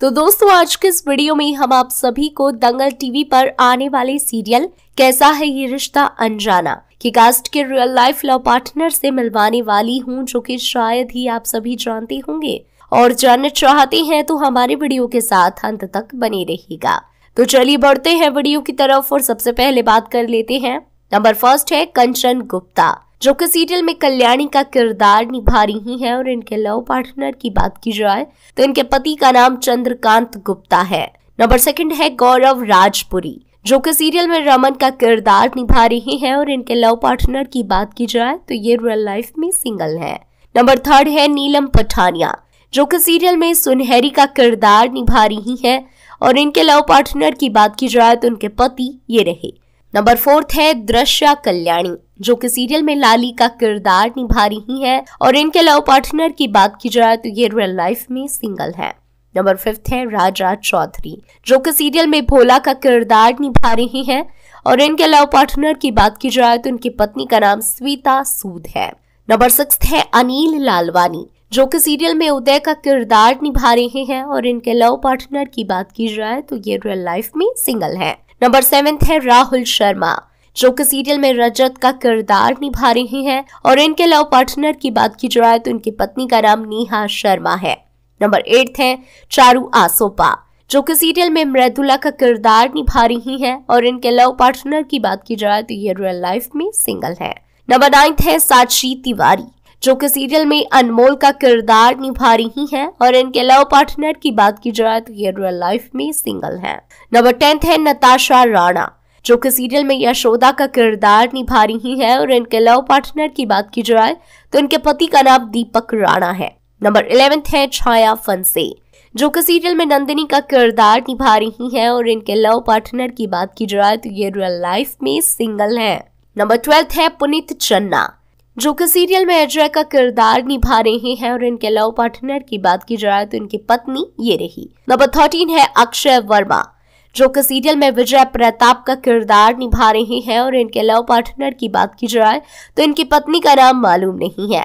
तो दोस्तों आज के इस वीडियो में हम आप सभी को दंगल टीवी पर आने वाले सीरियल कैसा है ये रिश्ता अनजाना कि कास्ट के रियल लाइफ लव पार्टनर से मिलवाने वाली हूँ जो कि शायद ही आप सभी जानते होंगे और जानना चाहते हैं तो हमारे वीडियो के साथ अंत तक बने रहेगा तो चलिए बढ़ते हैं वीडियो की तरफ और सबसे पहले बात कर लेते हैं नंबर फर्स्ट है कंचन गुप्ता जो कि सीरियल में कल्याणी का किरदार निभा रही हैं और इनके लव पार्टनर की बात की जाए तो इनके पति का नाम चंद्रकांत गुप्ता है नंबर सेकंड है गौरव राजपुरी जो कि सीरियल में रमन का किरदार निभा रही हैं और इनके लव पार्टनर की बात की जाए तो ये रियल लाइफ में सिंगल है नंबर थर्ड है नीलम पठानिया जो कि सीरियल में सुनहरी का किरदार निभा रही हैं और इनके लव पार्टनर की बात की जाए तो उनके पति ये रहे नंबर फोर्थ है दृश्य कल्याणी जो कि सीरियल में लाली का किरदार निभा रही है और इनके लव पार्टनर की बात की जाए तो ये रियल लाइफ में सिंगल है नंबर फिफ्थ है राजा चौधरी जो कि सीरियल में भोला का किरदार निभा रही हैं और इनके लव पार्टनर की बात की जाए तो इनकी पत्नी का नाम स्वीता सूद है नंबर सिक्स है अनिल लालवानी जो कि सीरियल में उदय का किरदार निभा रहे हैं और इनके लव पार्टनर की बात की जाए तो ये रियल लाइफ में सिंगल है नंबर सेवेंथ है राहुल शर्मा जो कि सीरियल में रजत का किरदार निभा रही हैं और इनके लव पार्टनर की बात की जाए तो इनकी पत्नी का नाम नेहा शर्मा है नंबर एट है चारू आसोपा जो कि सीरियल में मृदुला का किरदार निभा रही हैं और इनके लव पार्टनर की बात की जाए तो ये रियल लाइफ में सिंगल है नंबर नाइन्थ है साक्षी तिवारी जो कि सीरियल में अनमोल का किरदार निभा रही हैं और इनके लव पार्टनर की बात की जाए तो ये रियल लाइफ में सिंगल हैं नंबर टेंथ है नताशा राणा जो कि सीरियल में यशोदा का किरदार निभा रही हैं और इनके लव पार्टनर की बात की जाए तो इनके पति का नाम दीपक राणा है नंबर इलेवेंथ है छाया फंसे जो कि सीरियल में नंदिनी का किरदार निभा रही हैं और इनके लव पार्टनर की बात की जाए तो ये रियल लाइफ में सिंगल हैं नंबर ट्वेल्थ है पुनित चन्ना जो कि सीरियल में अजय का किरदार निभा रहे हैं और इनके लव पार्टनर की बात की जाए तो इनकी पत्नी ये रही नंबर थर्टीन है अक्षय वर्मा जो कि सीरियल में विजय प्रताप का किरदार निभा रहे हैं और इनके लव पार्टनर की बात की जाए तो इनकी पत्नी का नाम मालूम नहीं है